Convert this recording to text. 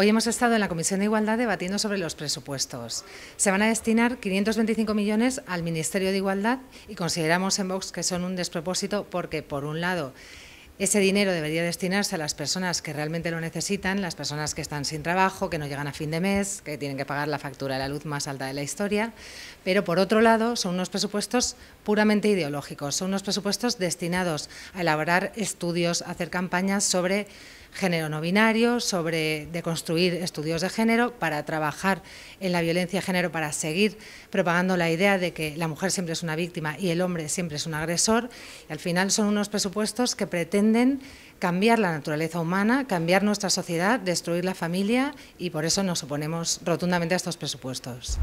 Hoy hemos estado en la Comisión de Igualdad debatiendo sobre los presupuestos. Se van a destinar 525 millones al Ministerio de Igualdad y consideramos en Vox que son un despropósito porque, por un lado, ese dinero debería destinarse a las personas que realmente lo necesitan, las personas que están sin trabajo, que no llegan a fin de mes, que tienen que pagar la factura de la luz más alta de la historia. Pero por otro lado, son unos presupuestos puramente ideológicos, son unos presupuestos destinados a elaborar estudios, a hacer campañas sobre género no binario, sobre construir estudios de género, para trabajar en la violencia de género, para seguir propagando la idea de que la mujer siempre es una víctima y el hombre siempre es un agresor. al final son unos presupuestos que pretenden cambiar la naturaleza humana, cambiar nuestra sociedad, destruir la familia y por eso nos oponemos rotundamente a estos presupuestos.